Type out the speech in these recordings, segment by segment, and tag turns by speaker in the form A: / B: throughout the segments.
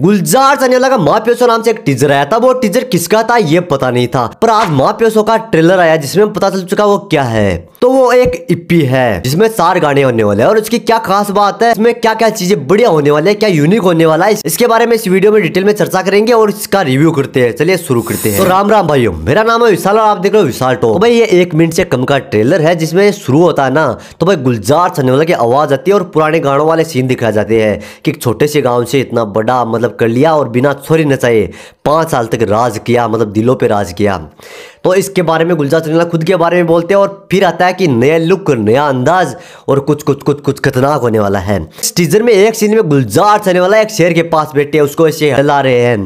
A: गुलजार सनेला का माँ प्योसो नाम से एक टीजर आया था वो टीजर किसका था ये पता नहीं था पर आज माँ प्योसो का ट्रेलर आया जिसमें पता चल चुका वो क्या है तो वो एक इप्पी e है जिसमें चार गाने होने वाले हैं और उसकी क्या खास बात है इसमें क्या क्या चीजें बढ़िया होने वाले हैं क्या यूनिक होने वाला है इसके बारे में इस वीडियो में डिटेल में चर्चा करेंगे और इसका रिव्यू करते हैं चलिए शुरू करते हैं तो राम राम भाई मेरा नाम है विशाल और आप देख रहे हो विशाल टो तो भाई ये एक मिनट से कम का ट्रेलर है जिसमें शुरू होता है ना तो भाई गुलजार सनेवाला की आवाज आती है और पुराने गानों वाले सीन दिखाए जाते हैं कि छोटे से गाँव से इतना बड़ा मतलब कर लिया और बिना छोरी नचाए पाँच साल तक राज किया मतलब दिलों पे राज किया तो इसके बारे में गुलजार चंदेला खुद के बारे में बोलते हैं और फिर आता है कि नया लुक नया अंदाज और कुछ कुछ कुछ कुछ खतरनाक होने वाला है टीजर में एक सीन में गुलजार चलने वाला एक शेर के पास बैठे उसको ऐसे हला रहे हैं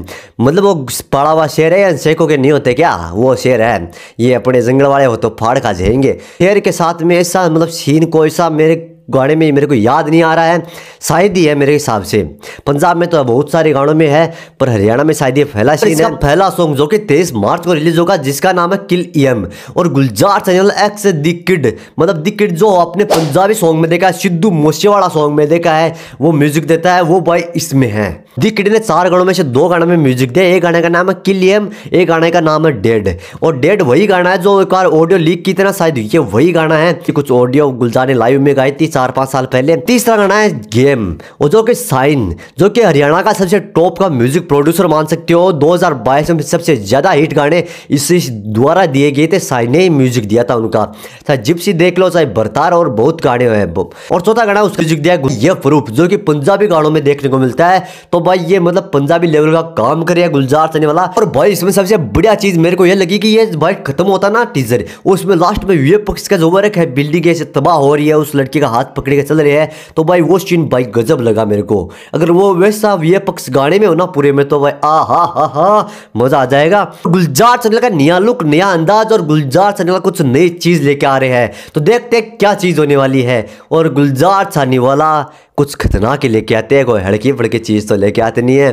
A: मतलब वो पड़ा हुआ शेर है शेखों के नहीं होते क्या वो शेर है ये अपने जंगल वाले हो तो फाड़ खा जाएंगे शेर के साथ में ऐसा मतलब सीन को ऐसा मेरे गाने में मेरे को याद नहीं आ रहा है शायद ही है मेरे हिसाब से पंजाब में तो बहुत सारे गानों में है पर हरियाणा में शायद ये फैला सीन है अच्छा। पहला सॉन्ग जो कि तेईस मार्च को रिलीज होगा जिसका नाम है किल एम e और Gulzar channel X the kid मतलब दि किड जो अपने पंजाबी सॉन्ग में देखा है सिद्धू मोशेवाड़ा सॉन्ग में देखा है वो म्यूजिक देता है वो भाई इसमें है दी किड ने चार गानों में से दो गाने में म्यूजिक दिया एक गाने का नाम है किल एम e एक गाने का नाम है डेड और डेड वही गाना है जो एक बार ऑडियो लीक की तरह शायद ये वही गाना है कि कुछ ऑडियो गुलजार ने लाइव में गाई थी चार पांच साल पहले तीसरा गाना है गेम और जो कि साइन जो कि हरियाणा का सबसे टॉप का म्यूजिक प्रोड्यूसर मान सकते हो 2022 में सबसे ज़्यादा हिट गाने इस द्वारा दिए गए थे साइन ने म्यूजिक दिया था उनका चाहे जिप्सी देख लो चाहे बरतार और बहुत गाने हुए हैं और चौथा गाना उसका म्यूजिक दिया ये फरूफ जो कि पंजाबी गानों में देखने को मिलता है तो भाई ये मतलब पंजाबी लेवल का काम करे गुलजार सने वाला और भाई इसमें सबसे बढ़िया चीज़ मेरे को यह लगी कि ये भाई खत्म होता ना टीजर उसमें लास्ट में ये पक्ष का जो वर्क है बिल्डिंग ऐसे तबाह हो रही है उस लड़की का हाथ हाथ पकड़ के चल रहे हैं तो भाई वो सीन भाई गजब लगा मेरे को अगर वो वैसा वे पक्ष गाने में हो ना पूरे में तो भाई आ हा हा हा मजा आ जाएगा गुलजार चैनल का नया लुक नया अंदाज और गुलजार चैनल का कुछ नई चीज लेके आ रहे हैं तो देखते हैं क्या चीज होने वाली है और गुलजार छानी वाला कुछ खतरनाक ही लेके आते हैं कोई हड़की फड़की चीज तो लेके आते नहीं है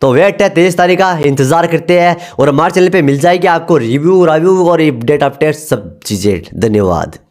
A: तो वेट है तेईस तारीख का इंतजार करते हैं और हमारे चैनल पे मिल जाएगी आपको रिव्यू राव्यू और अपडेट अपडेट सब चीज़ें धन्यवाद